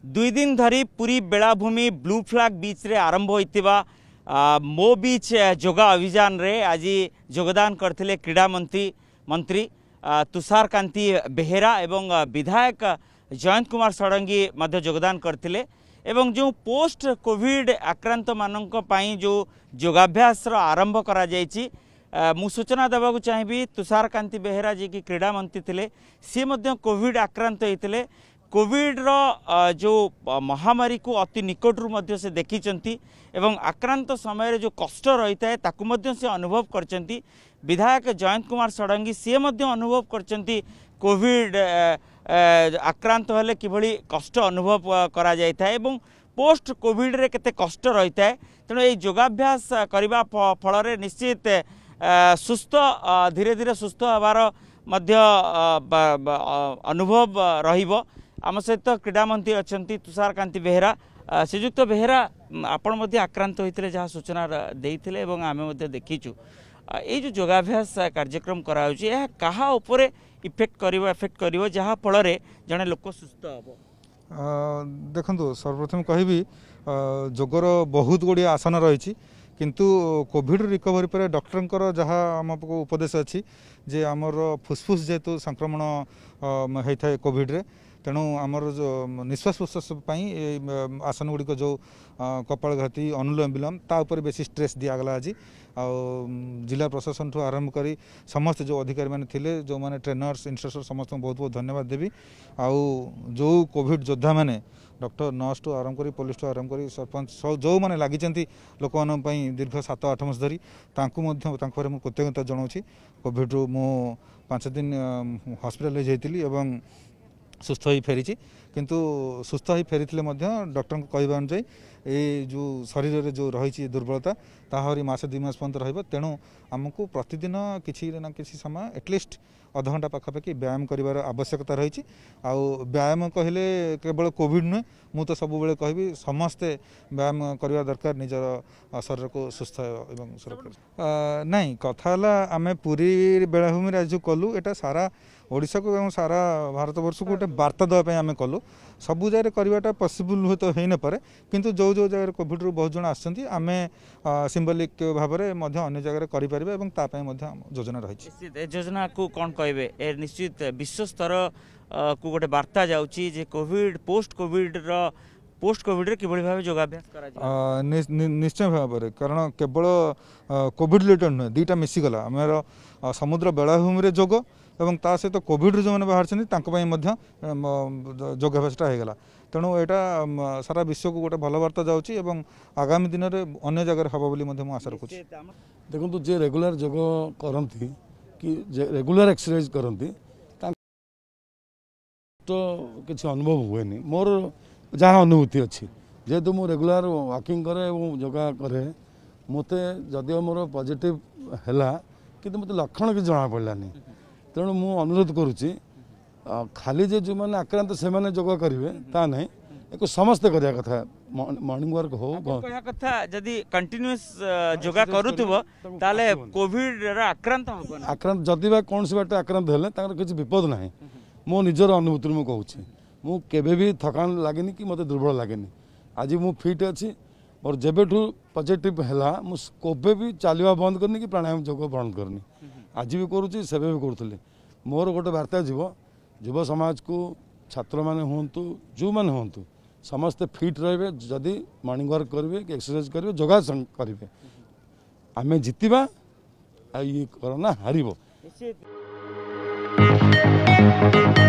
ଦୁଇ ଦିନ ଧରି ପୁରୀ ବେଳାଭୂମି ବ୍ଲୁ ଫ୍ଲାଗ୍ ବିଚ୍ରେ ଆରମ୍ଭ ହୋଇଥିବା ମୋ ବିଚ୍ ଯୋଗା ଅଭିଯାନରେ ଆଜି ଯୋଗଦାନ କରିଥିଲେ କ୍ରୀଡ଼ାମନ୍ତ୍ରୀ ମନ୍ତ୍ରୀ ତୁଷାରକାନ୍ତି ବେହେରା ଏବଂ ବିଧାୟକ ଜୟନ୍ତ କୁମାର ଷଡ଼ଙ୍ଗୀ ମଧ୍ୟ ଯୋଗଦାନ କରିଥିଲେ ଏବଂ ଯେଉଁ ପୋଷ୍ଟ କୋଭିଡ଼ ଆକ୍ରାନ୍ତମାନଙ୍କ ପାଇଁ ଯେଉଁ ଯୋଗାଭ୍ୟାସର ଆରମ୍ଭ କରାଯାଇଛି ମୁଁ ସୂଚନା ଦେବାକୁ ଚାହିଁବି ତୁଷାରକାନ୍ତି ବେହେରା ଯିଏକି କ୍ରୀଡ଼ାମନ୍ତ୍ରୀ ଥିଲେ ସିଏ ମଧ୍ୟ କୋଭିଡ଼ ଆକ୍ରାନ୍ତ ହୋଇଥିଲେ କୋଭିଡ଼ର ଯେଉଁ ମହାମାରୀକୁ ଅତି ନିକଟରୁ ମଧ୍ୟ ସେ ଦେଖିଛନ୍ତି ଏବଂ ଆକ୍ରାନ୍ତ ସମୟରେ ଯେଉଁ କଷ୍ଟ ରହିଥାଏ ତାକୁ ମଧ୍ୟ ସେ ଅନୁଭବ କରିଛନ୍ତି ବିଧାୟକ ଜୟନ୍ତ କୁମାର ଷଡ଼ଙ୍ଗୀ ସିଏ ମଧ୍ୟ ଅନୁଭବ କରିଛନ୍ତି କୋଭିଡ଼ ଆକ୍ରାନ୍ତ ହେଲେ କିଭଳି କଷ୍ଟ ଅନୁଭବ କରାଯାଇଥାଏ ଏବଂ ପୋଷ୍ଟ କୋଭିଡ଼ରେ କେତେ କଷ୍ଟ ରହିଥାଏ ତେଣୁ ଏହି ଯୋଗାଭ୍ୟାସ କରିବା ଫଳରେ ନିଶ୍ଚିତ ସୁସ୍ଥ ଧୀରେ ଧୀରେ ସୁସ୍ଥ ହେବାର ମଧ୍ୟ ଅନୁଭବ ରହିବ ଆମ ସହିତ କ୍ରୀଡ଼ାମନ୍ତ୍ରୀ ଅଛନ୍ତି ତୁଷାରକାନ୍ତି ବେହେରା ଶ୍ରୀଯୁକ୍ତ ବେହେରା ଆପଣ ମଧ୍ୟ ଆକ୍ରାନ୍ତ ହୋଇଥିଲେ ଯାହା ସୂଚନା ଦେଇଥିଲେ ଏବଂ ଆମେ ମଧ୍ୟ ଦେଖିଛୁ ଏଇ ଯେଉଁ ଯୋଗାଭ୍ୟାସ କାର୍ଯ୍ୟକ୍ରମ କରାଯାଉଛି ଏହା କାହା ଉପରେ ଇଫେକ୍ଟ କରିବ ଏଫେକ୍ଟ କରିବ ଯାହାଫଳରେ ଜଣେ ଲୋକ ସୁସ୍ଥ ହେବ ଦେଖନ୍ତୁ ସର୍ବପ୍ରଥମେ କହିବି ଯୋଗର ବହୁତ ଗୁଡ଼ିଏ ଆସନ ରହିଛି କିନ୍ତୁ କୋଭିଡ଼ ରିକଭରି ପରେ ଡକ୍ଟରଙ୍କର ଯାହା ଆମ ପାଖକୁ ଉପଦେଶ ଅଛି ଯେ ଆମର ଫୁସ୍ଫୁସ୍ ଯେହେତୁ ସଂକ୍ରମଣ ହୋଇଥାଏ କୋଭିଡ଼ରେ ତେଣୁ ଆମର ଯେଉଁ ନିଶ୍ୱାସ ପ୍ରଶ୍ୱାସ ପାଇଁ ଆସନ ଗୁଡ଼ିକ ଯେଉଁ କପାଳଘାତି ଅନୁଲୋମ ବିଲୋମ ତା ଉପରେ ବେଶୀ ଷ୍ଟ୍ରେସ୍ ଦିଆଗଲା ଆଜି ଆଉ ଜିଲ୍ଲା ପ୍ରଶାସନଠୁ ଆରମ୍ଭ କରି ସମସ୍ତେ ଯେଉଁ ଅଧିକାରୀମାନେ ଥିଲେ ଯେଉଁମାନେ ଟ୍ରେନର୍ସ ଇନଷ୍ଟ୍ରକ୍ଟର ସମସ୍ତଙ୍କୁ ବହୁତ ବହୁତ ଧନ୍ୟବାଦ ଦେବି ଆଉ ଯେଉଁ କୋଭିଡ଼ ଯୋଦ୍ଧାମାନେ ଡକ୍ଟର ନର୍ସଠୁ ଆରମ୍ଭ କରି ପୋଲିସଠୁ ଆରମ୍ଭ କରି ସରପଞ୍ଚ ଯେଉଁମାନେ ଲାଗିଛନ୍ତି ଲୋକମାନଙ୍କ ପାଇଁ ଦୀର୍ଘ ସାତ ଆଠ ମାସ ଧରି ତାଙ୍କୁ ମଧ୍ୟ ତାଙ୍କ ପରେ ମୁଁ କୃତଜ୍ଞତା ଜଣାଉଛି କୋଭିଡ଼ରୁ ମୁଁ ପାଞ୍ଚ ଦିନ ହସ୍ପିଟାଲାଇଜ୍ ହୋଇଥିଲି ଏବଂ ସୁସ୍ଥ ହୋଇଫେରିଛି କିନ୍ତୁ ସୁସ୍ଥ ହୋଇ ଫେରିଥିଲେ ମଧ୍ୟ ଡକ୍ଟରଙ୍କ କହିବା ଅନୁଯାୟୀ ଏଇ ଯେଉଁ ଶରୀରରେ ଯେଉଁ ରହିଛି ଦୁର୍ବଳତା ତାହା ଆହୁରି ମାସେ ଦୁଇ ମାସ ପର୍ଯ୍ୟନ୍ତ ରହିବ ତେଣୁ ଆମକୁ ପ୍ରତିଦିନ କିଛି ନା କିଛି ସମୟ ଆଟଲିଷ୍ଟ ଅଧଘଣ୍ଟା ପାଖାପାଖି ବ୍ୟାୟାମ କରିବାର ଆବଶ୍ୟକତା ରହିଛି ଆଉ ବ୍ୟାୟାମ କହିଲେ କେବଳ କୋଭିଡ଼ ନୁହେଁ ମୁଁ ତ ସବୁବେଳେ କହିବି ସମସ୍ତେ ବ୍ୟାୟାମ କରିବା ଦରକାର ନିଜର ଶରୀରକୁ ସୁସ୍ଥ ଏବଂ ସୁରକ୍ଷିତ ନାହିଁ କଥା ହେଲା ଆମେ ପୁରୀ ବେଳାଭୂମିରେ ଆଜି ଯେଉଁ କଲୁ ଏଇଟା ସାରା ଓଡ଼ିଶାକୁ ଏବଂ ସାରା ଭାରତବର୍ଷକୁ ଗୋଟେ ବାର୍ତ୍ତା ଦେବା ପାଇଁ ଆମେ କଲୁ ସବୁ ଜାଗାରେ କରିବାଟା ପସିବୁଲ୍ ହୁଏତ ହୋଇନପାରେ କିନ୍ତୁ ଯେଉଁ ଯେଉଁ ଜାଗାରେ କୋଭିଡ଼ରୁ ବହୁତ ଜଣ ଆସିଛନ୍ତି ଆମେ ସିମ୍ବୋଲିକ୍ ଭାବରେ ମଧ୍ୟ ଅନ୍ୟ ଜାଗାରେ କରିପାରିବା ଏବଂ ତା ପାଇଁ ମଧ୍ୟ ଯୋଜନା ରହିଛି ଏ ଯୋଜନାକୁ କ'ଣ କହିବେ ଏ ନିଶ୍ଚିତ ବିଶ୍ୱସ୍ତର କୁ ଗୋଟେ ବାର୍ତ୍ତା ଯାଉଛି ଯେ କୋଭିଡ଼ ପୋଷ୍ଟ କୋଭିଡ଼ର পোস্ট কোভিডে কিভাবে ভাবে যোগাভ্যাস করা নিশ্চয় ভাবে কারণ কেবল কোভিড রিলেটেড নুহে দুইটা মিশিগলা আমার সমুদ্র বেলাভূমি যোগ ଏବଂ ତା ସହିତ କୋଭିଡ଼ରୁ ଯେଉଁମାନେ ବାହାରିଛନ୍ତି ତାଙ୍କ ପାଇଁ ମଧ୍ୟ ଯୋଗାଭ୍ୟାସଟା ହୋଇଗଲା ତେଣୁ ଏଇଟା ସାରା ବିଶ୍ୱକୁ ଗୋଟେ ଭଲ ବାର୍ତ୍ତା ଯାଉଛି ଏବଂ ଆଗାମୀ ଦିନରେ ଅନ୍ୟ ଜାଗାରେ ହେବ ବୋଲି ମଧ୍ୟ ମୁଁ ଆଶା ରଖୁଛି ଦେଖନ୍ତୁ ଯିଏ ରେଗୁଲାର ଯୋଗ କରନ୍ତି କି ରେଗୁଲାର ଏକ୍ସରସାଇଜ୍ କରନ୍ତି ତାଙ୍କ କିଛି ଅନୁଭବ ହୁଏନି ମୋର ଯାହା ଅନୁଭୂତି ଅଛି ଯେହେତୁ ମୁଁ ରେଗୁଲାର ୱାକିଂ କରେ ଏବଂ ଯୋଗା କରେ ମୋତେ ଯଦିଓ ମୋର ପଜିଟିଭ୍ ହେଲା କିନ୍ତୁ ମୋତେ ଲକ୍ଷଣ କିଛି ଜଣାପଡ଼ିଲାନି ତେଣୁ ମୁଁ ଅନୁରୋଧ କରୁଛି ଖାଲି ଯେ ଯେଉଁମାନେ ଆକ୍ରାନ୍ତ ସେମାନେ ଯୋଗ କରିବେ ତା ନାହିଁ ୟାକୁ ସମସ୍ତେ କରିବା କଥା ମର୍ଣ୍ଣିଂ ୱାର୍କ ହଉ କହିବା କଥା ଯଦି କଣ୍ଟିନ୍ୟୁଅସ୍ ଯୋଗା କରୁଥିବ ତାହେଲେ କୋଭିଡର ଆକ୍ରାନ୍ତ ହବ ଆକ୍ରାନ୍ତ ଯଦି ବା କୌଣସି ବାଟ ଆକ୍ରାନ୍ତ ହେଲେ ତାଙ୍କର କିଛି ବିପଦ ନାହିଁ ମୋ ନିଜର ଅନୁଭୂତିରୁ ମୁଁ କହୁଛି ମୁଁ କେବେ ବି ଥକାନ ଲାଗେନି କି ମୋତେ ଦୁର୍ବଳ ଲାଗେନି ଆଜି ମୁଁ ଫିଟ୍ ଅଛି मोर जब पॉजिटिव है मुझे भी चलवा बंद करनी कि प्राणायाम जोग बंद करनी आज भी करुच्ची से करूँ मोर गोटे बार्ता जीव जुव समाज को छात्र मैंने हूँ जो मैंने हूँ समस्ते फिट रे जदि मर्णिंग वर्क करेंगे कि एक्सरसाइज करेंगे योगासन करेंगे आम जितवा ये करोना हार